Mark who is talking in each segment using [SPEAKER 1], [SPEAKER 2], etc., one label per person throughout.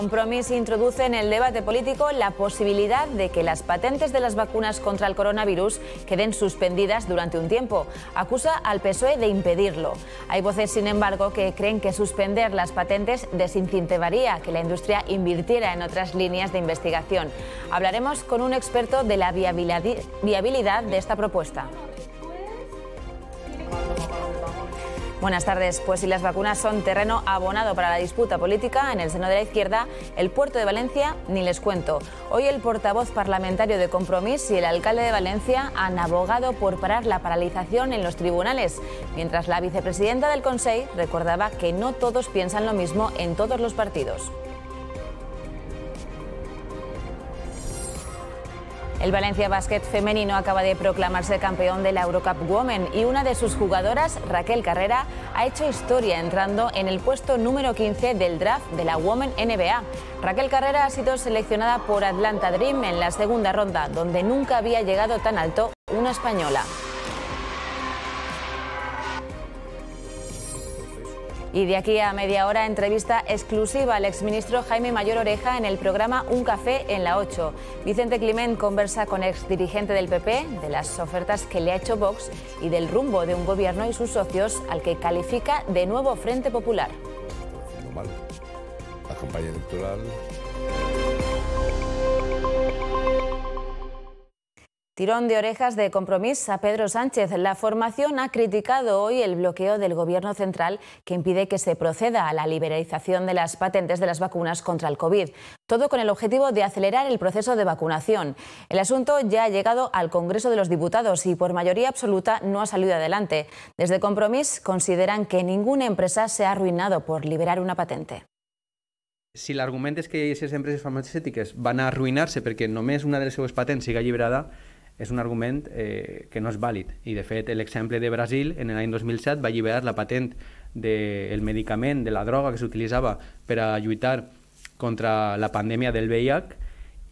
[SPEAKER 1] Compromís introduce en el debate político la posibilidad de que las patentes de las vacunas contra el coronavirus queden suspendidas durante un tiempo. Acusa al PSOE de impedirlo. Hay voces, sin embargo, que creen que suspender las patentes desincentivaría que la industria invirtiera en otras líneas de investigación. Hablaremos con un experto de la viabilidad de esta propuesta. Buenas tardes. Pues si las vacunas son terreno abonado para la disputa política en el seno de la izquierda, el puerto de Valencia ni les cuento. Hoy el portavoz parlamentario de Compromís y el alcalde de Valencia han abogado por parar la paralización en los tribunales, mientras la vicepresidenta del Consejo recordaba que no todos piensan lo mismo en todos los partidos. El Valencia Basket femenino acaba de proclamarse campeón de la Eurocup Women y una de sus jugadoras, Raquel Carrera, ha hecho historia entrando en el puesto número 15 del draft de la Women NBA. Raquel Carrera ha sido seleccionada por Atlanta Dream en la segunda ronda, donde nunca había llegado tan alto una española. Y de aquí a media hora, entrevista exclusiva al exministro Jaime Mayor Oreja en el programa Un Café en la 8. Vicente Climent conversa con ex exdirigente del PP de las ofertas que le ha hecho Vox y del rumbo de un gobierno y sus socios al que califica de nuevo Frente Popular. Tirón de orejas de compromiso a Pedro Sánchez. La formación ha criticado hoy el bloqueo del Gobierno central que impide que se proceda a la liberalización de las patentes de las vacunas contra el COVID. Todo con el objetivo de acelerar el proceso de vacunación. El asunto ya ha llegado al Congreso de los Diputados y por mayoría absoluta no ha salido adelante. Desde Compromís consideran que ninguna empresa se ha arruinado por liberar una patente.
[SPEAKER 2] Si el argumento es que esas empresas farmacéuticas van a porque porque me es una de les patentes patents siga és un argument eh, que no és vàlid. I, de fet, l'exemple de Brasil, en l'any 2007, va alliberar la patent del de medicament, de la droga que s'utilitzava per a lluitar contra la pandèmia del VIH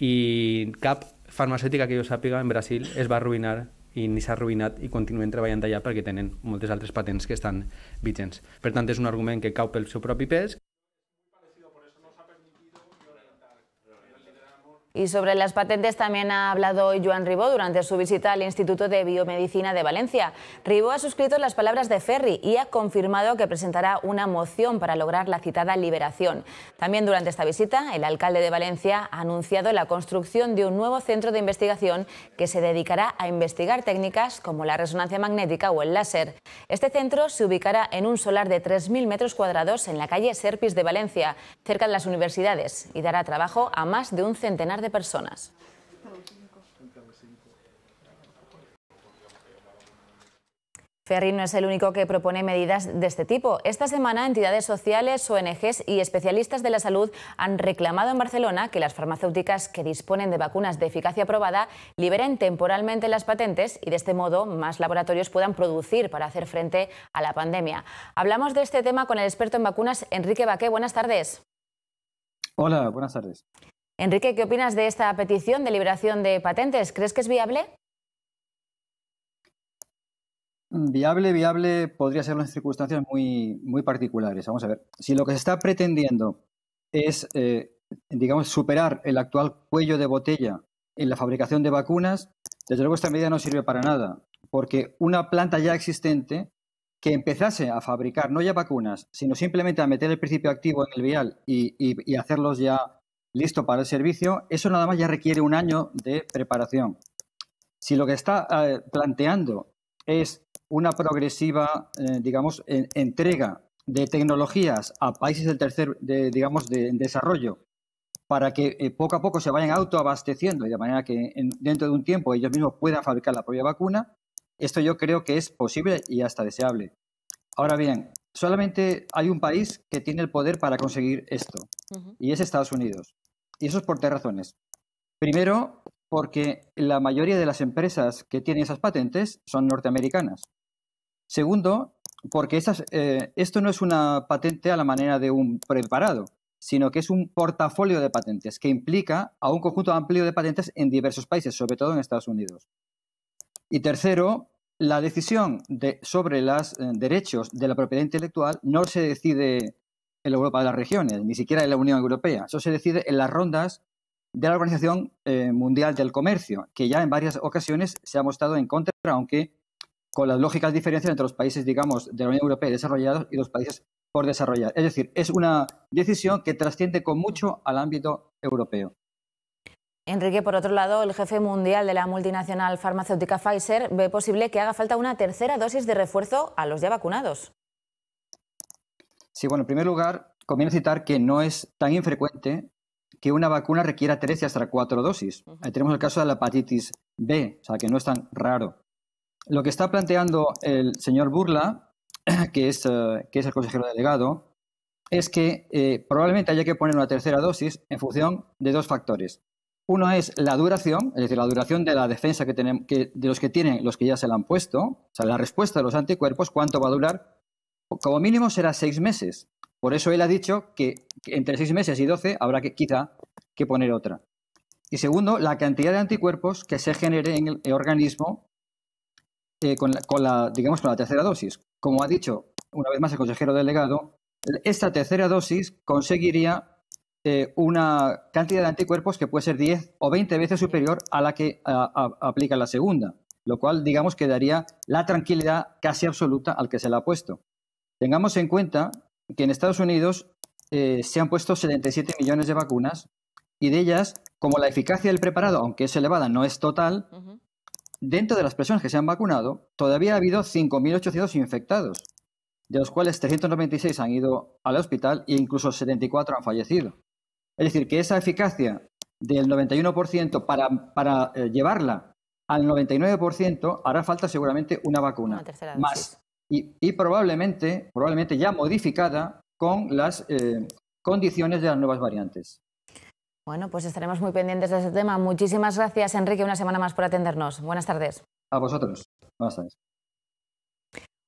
[SPEAKER 2] i cap farmacèutica que jo sàpiga en Brasil es va arruïnar i ni s'ha arruïnat i continuen treballant allà perquè tenen moltes altres patents que estan vigents. Per tant, és un argument que cau pel seu propi pes
[SPEAKER 1] Y sobre las patentes también ha hablado Joan Ribó durante su visita al Instituto de Biomedicina de Valencia. Ribó ha suscrito las palabras de Ferri y ha confirmado que presentará una moción para lograr la citada liberación. También durante esta visita, el alcalde de Valencia ha anunciado la construcción de un nuevo centro de investigación que se dedicará a investigar técnicas como la resonancia magnética o el láser. Este centro se ubicará en un solar de 3.000 metros cuadrados en la calle Serpis de Valencia, cerca de las universidades, y dará trabajo a más de un centenar de personas. Ferri no es el único que propone medidas de este tipo. Esta semana, entidades sociales, ONGs y especialistas de la salud han reclamado en Barcelona que las farmacéuticas que disponen de vacunas de eficacia probada liberen temporalmente las patentes y de este modo más laboratorios puedan producir para hacer frente a la pandemia. Hablamos de este tema con el experto en vacunas, Enrique Baqué. Buenas tardes.
[SPEAKER 3] Hola, buenas tardes.
[SPEAKER 1] Enrique, ¿qué opinas de esta petición de liberación de patentes? ¿Crees que es viable?
[SPEAKER 3] Viable, viable podría ser en circunstancias muy, muy particulares. Vamos a ver, si lo que se está pretendiendo es, eh, digamos, superar el actual cuello de botella en la fabricación de vacunas, desde luego esta medida no sirve para nada, porque una planta ya existente que empezase a fabricar no ya vacunas, sino simplemente a meter el principio activo en el vial y hacerlos ya listo para el servicio, eso nada más ya requiere un año de preparación. Si lo que está eh, planteando es una progresiva, eh, digamos, entrega de tecnologías a países del tercer, de, digamos, de, desarrollo, para que eh, poco a poco se vayan autoabasteciendo y de manera que dentro de un tiempo ellos mismos puedan fabricar la propia vacuna, esto yo creo que es posible y hasta deseable. Ahora bien, solamente hay un país que tiene el poder para conseguir esto, y es Estados Unidos. Y eso es por tres razones. Primero, porque la mayoría de las empresas que tienen esas patentes son norteamericanas. Segundo, porque eh, esto no es una patente a la manera de un preparado, sino que es un portafolio de patentes que implica a un conjunto amplio de patentes en diversos países, sobre todo en Estados Unidos. Y tercero, la decisión de, sobre los eh, derechos de la propiedad intelectual no se decide en la Europa de las regiones, ni siquiera en la Unión Europea. Eso se decide en las rondas de la Organización eh, Mundial del Comercio, que ya en varias ocasiones se ha mostrado en contra, aunque con las lógicas diferencias entre los países, digamos, de la Unión Europea desarrollados y los países por desarrollar. Es decir, es una decisión que trasciende con mucho al ámbito europeo.
[SPEAKER 1] Enrique, por otro lado, el jefe mundial de la multinacional farmacéutica Pfizer ve posible que haga falta una tercera dosis de refuerzo a los ya vacunados. Sí,
[SPEAKER 3] bueno, en primer lugar, conviene citar que no es tan infrecuente que una vacuna requiera tres y hasta cuatro dosis. Ahí tenemos el caso de la hepatitis B, o sea, que no es tan raro. Lo que está planteando el señor Burla, que es, eh, que es el consejero delegado, es que eh, probablemente haya que poner una tercera dosis en función de dos factores. Uno es la duración, es decir, la duración de la defensa que tenemos, de los que tienen, los que ya se la han puesto, o sea, la respuesta de los anticuerpos, cuánto va a durar. Como mínimo será seis meses. Por eso él ha dicho que, entre seis meses y doce habrá que quizá que poner otra. Y segundo, la cantidad de anticuerpos que se genere en el, organismo eh, digamos, con la tercera dosis. Como ha dicho una vez más el consejero delegado, esta tercera dosis conseguiría eh, una cantidad de anticuerpos que puede ser 10 o 20 veces superior a la que aplica la segunda, lo cual, digamos, que daría la tranquilidad casi absoluta al que se le ha puesto. Tengamos en cuenta que en Estados Unidos eh, se han puesto 77 millones de vacunas y de ellas, como la eficacia del preparado, aunque es elevada, no es total, dentro de las personas que se han vacunado, todavía ha habido 5.800 infectados, de los cuales 396 han ido al hospital e incluso 74 han fallecido. Es decir, que esa eficacia del 91% para, para eh, llevarla al 99% hará falta seguramente una vacuna más y, probablemente, probablemente ya modificada con las eh, condiciones de las nuevas variantes.
[SPEAKER 1] Bueno, pues estaremos muy pendientes de ese tema. Muchísimas gracias, Enrique, una semana más por atendernos. Buenas tardes.
[SPEAKER 3] A vosotros. Buenas tardes.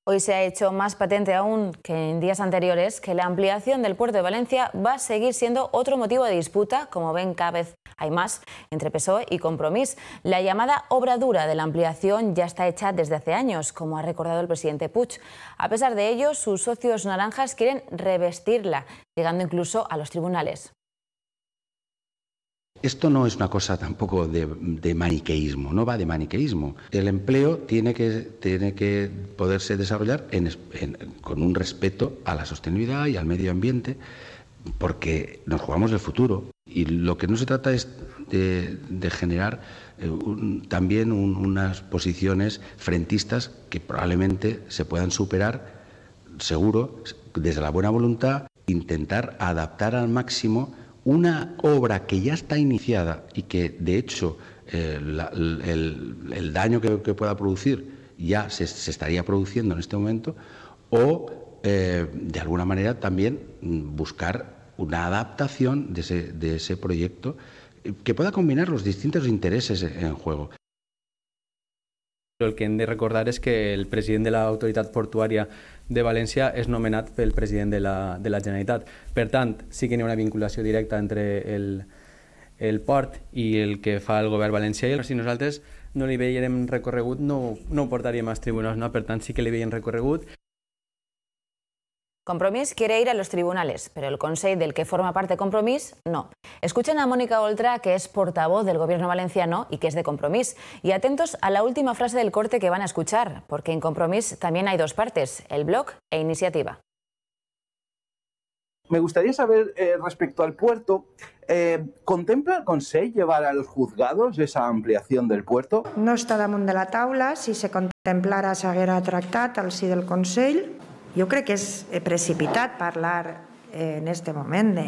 [SPEAKER 1] Hoy se ha hecho más patente aún que en días anteriores que la ampliación del puerto de Valencia va a seguir siendo otro motivo de disputa, como ven cada vez hay más, entre PSOE y Compromís. La llamada obra dura de la ampliación ya está hecha desde hace años, como ha recordado el presidente Puig. A pesar de ello, sus socios naranjas quieren revestirla, llegando incluso a los tribunales.
[SPEAKER 2] Esto no es una cosa tampoco de, maniqueísmo, no va de maniqueísmo. El empleo tiene que, tiene que poderse desarrollar con un respeto a la sostenibilidad y al medio ambiente, porque nos jugamos el futuro. Y lo que no se trata es de, generar eh, también unas posiciones frentistas que probablemente se puedan superar, seguro, desde la buena voluntad, intentar adaptar al máximo una obra que ya está iniciada y que, de hecho, eh, el, daño que, pueda producir ya se, estaría produciendo en este momento, o eh, de alguna manera también mm, buscar una adaptación de ese, proyecto eh, que pueda combinar los distintos intereses en juego. Lo que han de recordar es que el presidente de la autoridad portuaria de València és nomenat pel president de la, de la Generalitat. Per tant, sí que hi ha una vinculació directa entre el, el port i el que fa el govern valencià. I si nosaltres no li veiem recorregut, no, no ho portaríem als tribunals, no? per tant sí que li veiem recorregut.
[SPEAKER 1] Compromís quiere ir a los tribunales, pero el Consell del que forma parte Compromís no. Escuchen a Mónica Oltra, que es portavoz del Gobierno valenciano y que es de Compromís. Y atentos a la última frase del corte que van a escuchar, porque en Compromís también hay dos partes, el blog e iniciativa.
[SPEAKER 4] Me gustaría saber eh, respecto al puerto, eh, ¿contempla el Consell llevar a los juzgados esa ampliación del puerto?
[SPEAKER 1] No está damunt de la taula si se contemplara s'haguera tractat al si del Consell Jo crec que és eh, precipitat parlar eh, en aquest moment de,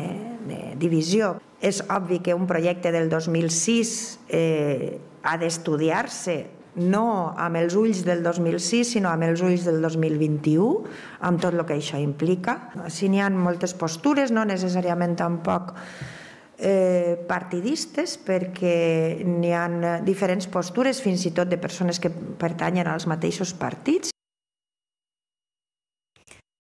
[SPEAKER 1] de divisió. És obvi que un projecte del 2006 eh, ha d'estudiar-se no amb els ulls del 2006, sinó amb els ulls del 2021, amb tot el que això implica. Si n'hi ha moltes postures, no necessàriament tampoc eh, partidistes, perquè n'hi ha diferents postures, fins i tot de persones que pertanyen als mateixos partits,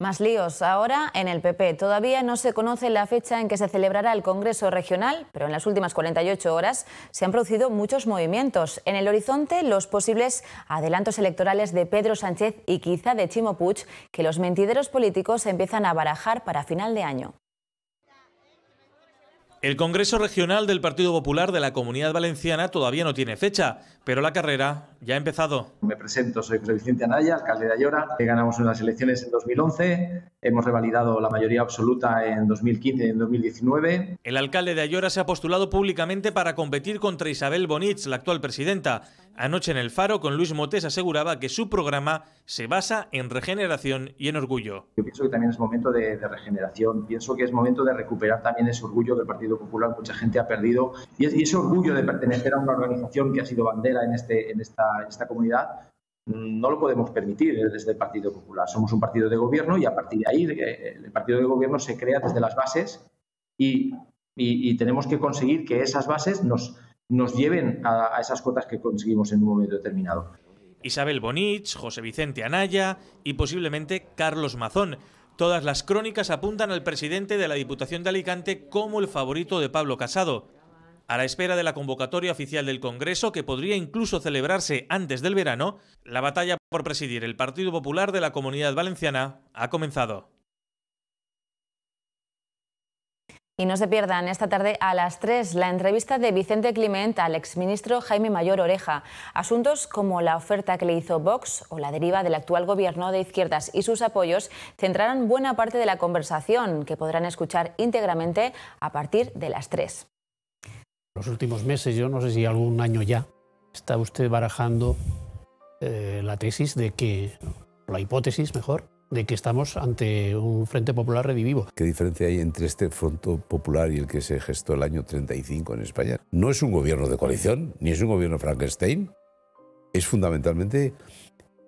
[SPEAKER 1] Más líos ahora en el PP. Todavía no se conoce la fecha en que se celebrará el Congreso Regional, pero en las últimas 48 horas se han producido muchos movimientos. En el horizonte, los posibles adelantos electorales de Pedro Sánchez y quizá de Chimo Puig, que los mentideros políticos empiezan a barajar para final de año.
[SPEAKER 5] El Congreso Regional del Partido Popular de la Comunidad Valenciana todavía no tiene fecha, pero la carrera ya ha empezado.
[SPEAKER 6] Me presento, soy José Vicente Anaya, alcalde de Ayora. Eh, ganamos unas elecciones en 2011, hemos revalidado la mayoría absoluta en 2015 y en 2019.
[SPEAKER 5] El alcalde de Ayora se ha postulado públicamente para competir contra Isabel Bonitz, la actual presidenta. Anoche en El Faro con Luis Motes aseguraba que su programa se basa en regeneración y en orgullo.
[SPEAKER 6] Yo pienso que también es momento de, regeneración, pienso que es momento de recuperar también ese orgullo del Partido Popular mucha gente ha perdido y, ese orgullo de pertenecer a una organización que ha sido bandera en, este, esta, comunidad mm, no lo podemos permitir ¿eh? desde el Partido Popular. Somos un partido de gobierno y a partir de ahí eh, el partido de gobierno se crea desde las bases y tenemos que conseguir que esas bases nos, nos lleven a, esas cuotas que conseguimos en un momento determinado.
[SPEAKER 5] Isabel Bonich, José Vicente Anaya y posiblemente Carlos Mazón. Todas las crónicas apuntan al presidente de la Diputación de Alicante como el favorito de Pablo Casado. A la espera de la convocatoria oficial del Congreso, que podría incluso celebrarse antes del verano, la batalla por presidir el Partido Popular de la Comunidad Valenciana ha comenzado.
[SPEAKER 1] Y no se pierdan esta tarde a las 3 la entrevista de Vicente Climent al exministro Jaime Mayor Oreja. Asuntos como la oferta que le hizo Vox o la deriva del actual gobierno de izquierdas y sus apoyos centrarán buena parte de la conversación que podrán escuchar íntegramente a partir de las 3.
[SPEAKER 5] Los últimos meses,
[SPEAKER 4] yo no sé si algún año ya, está usted barajando eh, la tesis de que, la hipótesis mejor, de que estamos ante un Frente Popular redivivo.
[SPEAKER 7] ¿Qué diferencia hay entre este Frente Popular y el que se gestó el año 35 en España? No es un gobierno de coalición, ni es un gobierno Frankenstein, es fundamentalmente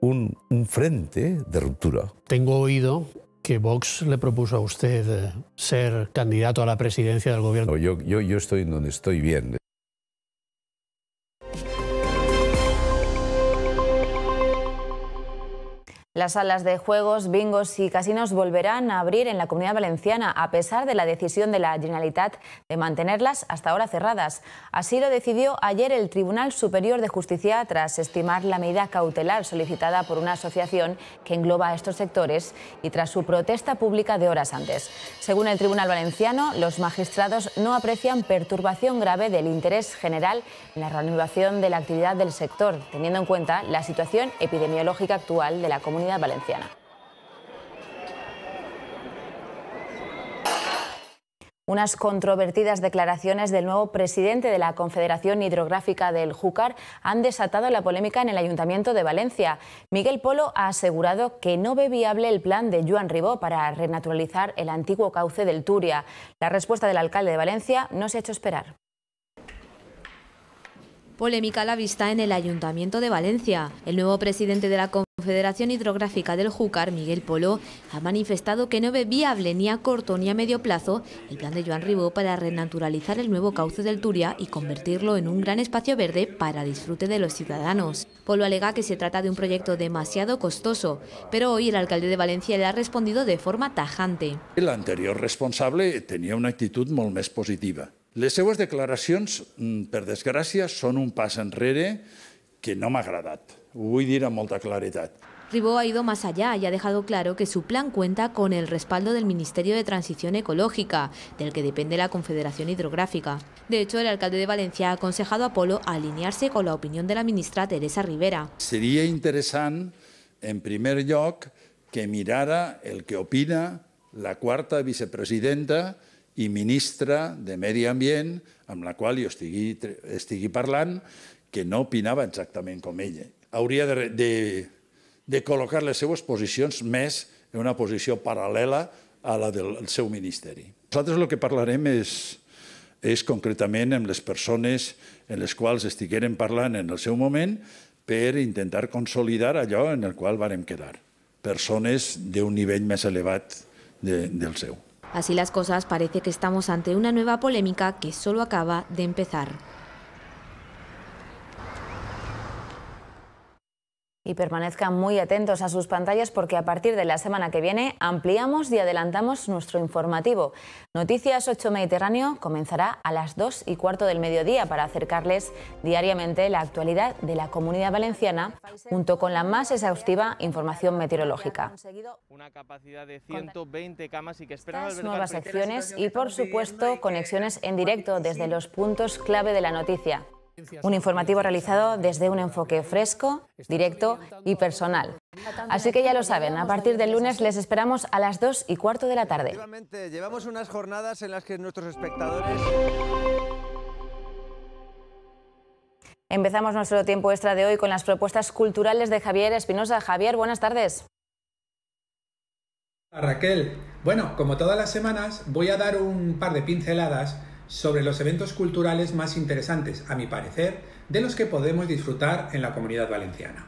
[SPEAKER 4] un, frente
[SPEAKER 7] de ruptura.
[SPEAKER 4] Tengo oído que Vox le propuso a usted eh, ser candidato a la presidencia del gobierno.
[SPEAKER 7] yo, yo, yo estoy donde estoy bien.
[SPEAKER 1] Las salas de juegos, bingos y casinos volverán a abrir en la Comunidad Valenciana a pesar de la decisión de la Generalitat de mantenerlas hasta ahora cerradas. Así lo decidió ayer el Tribunal Superior de Justicia tras estimar la medida cautelar solicitada por una asociación que engloba a estos sectores y tras su protesta pública de horas antes. Según el Tribunal Valenciano, los magistrados no aprecian perturbación grave del interés general en la renovación de la actividad del sector, teniendo en cuenta la situación epidemiológica actual de la comunidad Valenciana. Unas controvertidas declaraciones del nuevo presidente de la Confederación Hidrográfica del Júcar han desatado la polémica en el Ayuntamiento de Valencia. Miguel Polo ha asegurado que no ve viable el plan de Joan Ribó para renaturalizar el antiguo cauce del Turia. La respuesta del alcalde de Valencia no se ha hecho esperar.
[SPEAKER 8] Polémica a la vista en el Ayuntamiento de Valencia. El nuevo presidente de la Confederación Federación Hidrográfica del Júcar, Miguel Polo, ha manifestado que no ve viable ni a corto ni a medio plazo el plan de Joan Ribó para renaturalizar el nuevo cauce del Turia y convertirlo en un gran espacio verde para disfrute de los ciudadanos. Polo alega que se trata de un proyecto demasiado costoso, pero hoy el alcalde de Valencia le ha respondido de forma tajante.
[SPEAKER 7] El anterior responsable tenía una actitud molt más positiva. Les seues declaraciones mm, per desgracia son un pas enrere que no me agradat. Ho vull dir amb molta claritat.
[SPEAKER 8] Ribó ha ido más allá y ha dejado claro que su plan cuenta con el respaldo del Ministerio de Transición Ecológica, del que depende la Confederación Hidrográfica. De hecho, el alcalde de Valencia ha aconsejado a Polo a alinearse con la opinión de la ministra Teresa Rivera.
[SPEAKER 7] Sería interesante, en primer lloc, que mirara el que opina la cuarta vicepresidenta i ministra de Medi Ambient, amb la qual jo estigui, estigui parlant, que no opinava exactament com ella hauria de, de, de col·locar les seues posicions més en una posició paral·lela a la del seu ministeri. Nosaltres el que parlarem és, és concretament amb les persones en les quals estigueren parlant en el seu moment per intentar consolidar allò en el qual vàrem quedar. Persones d'un nivell més elevat de, del seu.
[SPEAKER 8] Así las cosas, parece que estamos ante una nueva polémica que solo acaba de empezar. y permanezcan muy
[SPEAKER 1] atentos a sus pantallas porque a partir de la semana que viene ampliamos y adelantamos nuestro informativo. Noticias 8 Mediterráneo comenzará a las 2 y cuarto del mediodía para acercarles diariamente la actualidad de la comunidad valenciana junto con la más exhaustiva información meteorológica. Una capacidad de 120 camas y que Estas nuevas secciones y por supuesto conexiones en directo desde los puntos clave de la noticia. Un informativo realizado desde un enfoque fresco, directo y personal. Así que ya lo saben, a partir del lunes les esperamos a las 2 y cuarto de la tarde.
[SPEAKER 6] Llevamos unas jornadas en las que nuestros espectadores...
[SPEAKER 1] Empezamos nuestro tiempo extra de hoy con las propuestas culturales de Javier Espinosa. Javier, buenas tardes.
[SPEAKER 4] A Raquel. Bueno, como todas las semanas, voy a dar un par de pinceladas sobre los eventos culturales más interesantes, a mi parecer, de los que podemos disfrutar en la comunidad valenciana.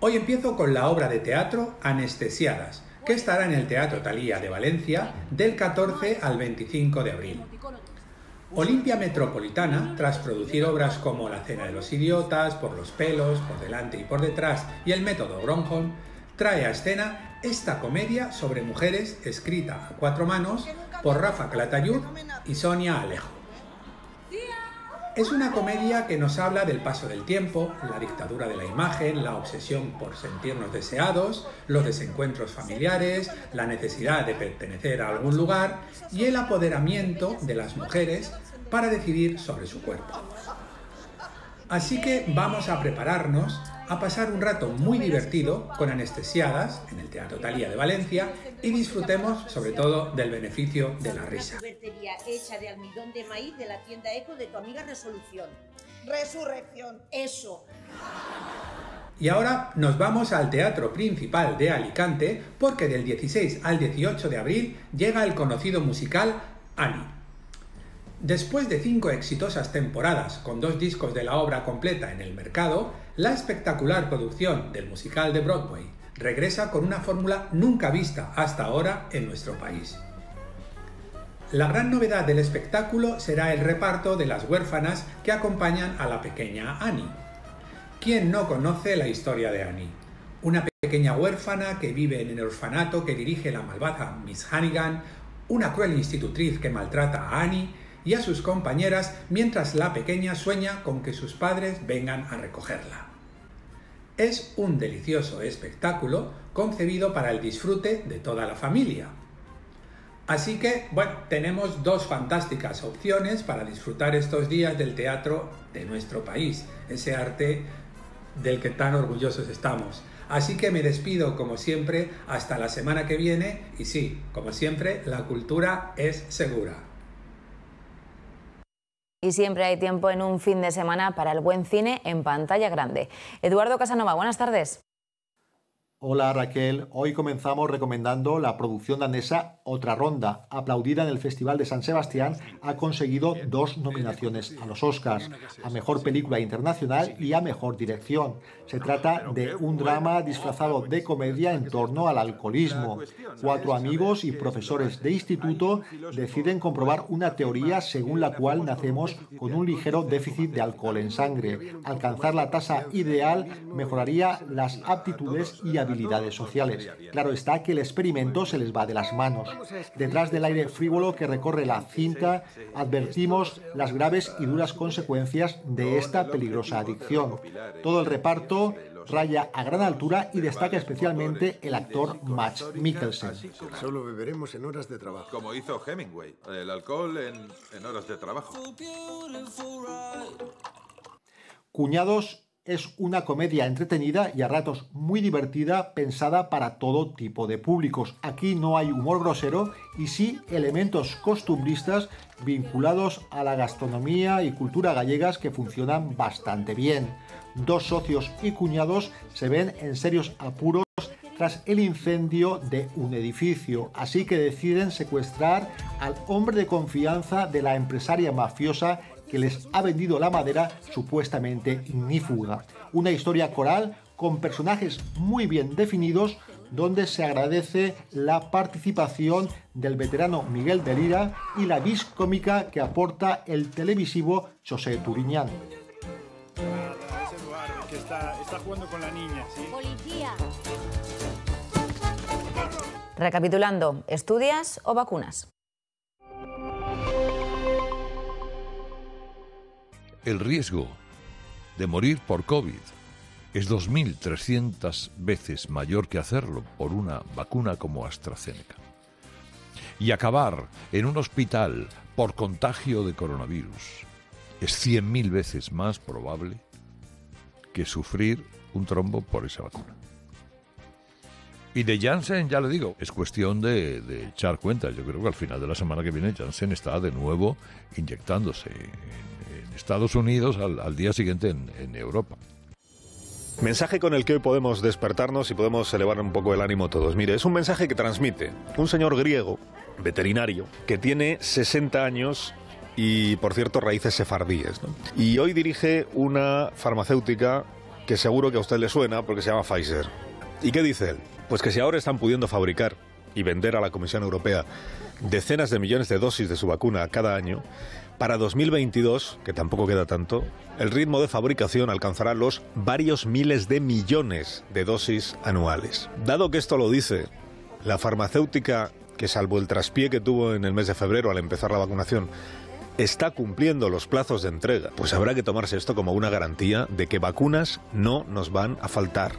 [SPEAKER 4] Hoy empiezo con la obra de teatro Anestesiadas, que estará en el Teatro Talía de Valencia del 14 al 25 de abril. Olimpia Metropolitana, tras producir obras como La Cena de los Idiotas, Por los Pelos, Por Delante y Por Detrás y El Método Gronholm, trae a escena esta comedia sobre mujeres escrita a cuatro manos por Rafa Clatayud y Sonia Alejo. Es una comedia que nos habla del paso del tiempo, la dictadura de la imagen, la obsesión por sentirnos deseados, los desencuentros familiares, la necesidad de pertenecer a algún lugar y el apoderamiento de las mujeres para decidir sobre su cuerpo. Así que vamos a prepararnos a pasar un rato muy divertido con anestesiadas en el Teatro Talía de Valencia y disfrutemos sobre todo del beneficio de la risa.
[SPEAKER 1] de almidón de maíz de la tienda Eco de tu amiga Resolución. Resurrección, eso.
[SPEAKER 4] Y ahora nos vamos al Teatro Principal de Alicante porque del 16 al 18 de abril llega el conocido musical Annie Después de cinco exitosas temporadas con dos discos de la obra completa en el mercado, la espectacular producción del musical de Broadway regresa con una fórmula nunca vista hasta ahora en nuestro país. La gran novedad del espectáculo será el reparto de las huérfanas que acompañan a la pequeña Annie. ¿Quién no conoce la historia de Annie? Una pequeña huérfana que vive en el orfanato que dirige la malvada Miss Hannigan, una cruel institutriz que maltrata a Annie, y a sus compañeras mientras la pequeña sueña con que sus padres vengan a recogerla. Es un delicioso espectáculo concebido para el disfrute de toda la familia. Así que, bueno, tenemos dos fantásticas opciones para disfrutar estos días del teatro de nuestro país, ese arte del que tan orgullosos estamos. Así que me despido como siempre hasta la semana que viene y sí, como siempre, la cultura es segura.
[SPEAKER 1] Y siempre hay tiempo en un fin de semana para el buen cine en pantalla grande. Eduardo Casanova, buenas tardes.
[SPEAKER 6] Hola Raquel, hoy comenzamos recomendando la producción danesa Otra Ronda, aplaudida en el Festival de San Sebastián, ha conseguido dos nominaciones a los Oscars, a Mejor Película Internacional y a Mejor Dirección. Se trata de un drama disfrazado de comedia en torno al alcoholismo. Cuatro amigos y profesores de instituto deciden comprobar una teoría según la cual nacemos con un ligero déficit de alcohol en sangre. Alcanzar la tasa ideal mejoraría las aptitudes y habilidades sociales. Claro está que el experimento se les va de las manos. Detrás del aire frívolo que recorre la cinta, advertimos las graves y duras consecuencias de esta peligrosa adicción. Todo el reparto raya a gran altura y destaca especialmente el actor Max Mikkelsen. Solo beberemos en horas de trabajo. Como
[SPEAKER 7] hizo Hemingway, el alcohol en, en horas de trabajo.
[SPEAKER 6] Cuñados es una comedia entretenida y a ratos muy divertida pensada para todo tipo de públicos. Aquí no hay humor grosero y sí elementos costumbristas vinculados a la gastronomía y cultura gallegas que funcionan bastante bien. Dos socios y cuñados se ven en serios apuros tras el incendio de un edificio, así que deciden secuestrar al hombre de confianza de la empresaria mafiosa que les ha vendido la madera supuestamente ignífuga. Una historia coral con personajes muy bien definidos donde se agradece la participación del veterano Miguel de Lira y la vis cómica que aporta el televisivo José Turiñán.
[SPEAKER 4] con la niña,
[SPEAKER 1] Recapitulando, ¿estudias o vacunas?
[SPEAKER 7] El riesgo de morir por COVID es 2.300 veces mayor que hacerlo por una vacuna como AstraZeneca. Y acabar en un hospital por contagio de coronavirus es 100.000 veces más probable que sufrir un trombo por esa vacuna. Y de Janssen ya le digo, es cuestión de, echar cuentas. Yo creo que al final de la semana que viene Janssen está de nuevo inyectándose en, Estados Unidos,
[SPEAKER 6] al, al, día siguiente en, en Europa. Mensaje con el que hoy podemos despertarnos y podemos elevar un poco el ánimo todos. Mire, es un mensaje que transmite un señor griego, veterinario, que tiene 60 años y, por cierto, raíces sefardíes. Y hoy dirige una farmacéutica que seguro que a usted le suena porque se llama Pfizer. ¿Y qué dice él? Pues que si ahora están pudiendo fabricar y vender a la Comisión Europea decenas de millones de dosis de su vacuna cada año, para 2022, que tampoco queda tanto, el ritmo de fabricación alcanzará los varios miles de millones de dosis anuales. Dado que esto lo dice la farmacéutica que salvo el traspié que tuvo en el mes de febrero al empezar la vacunación, está cumpliendo los plazos de entrega, pues habrá que tomarse esto como una garantía de que vacunas no nos van a faltar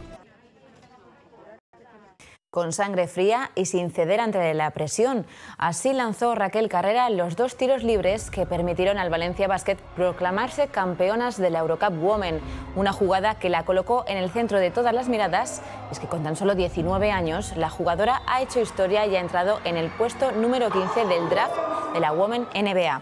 [SPEAKER 1] con sangre fría y sin ceder ante la presión. Así lanzó Raquel Carrera los dos tiros libres que permitieron al Valencia Basket proclamarse campeonas de la Eurocup Women, una jugada que la colocó en el centro de todas las miradas. Es que con tan solo 19 años, la jugadora ha hecho historia y ha entrado en el puesto número 15 del draft de la Women NBA.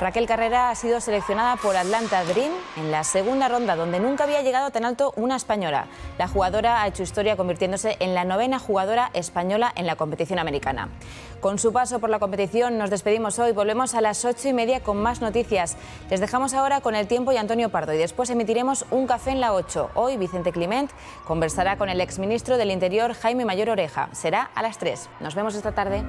[SPEAKER 1] Raquel Carrera ha sido seleccionada por Atlanta Dream en la segunda ronda, donde nunca había llegado tan alto una española. La jugadora ha hecho historia convirtiéndose en la novena jugadora española en la competición americana. Con su paso por la competición nos despedimos hoy. Volvemos a las ocho y media con más noticias. Les dejamos ahora con el tiempo y Antonio Pardo y después emitiremos un café en la 8. Hoy Vicente Climent conversará con el exministro del Interior Jaime Mayor Oreja. Será a las tres. Nos vemos esta tarde.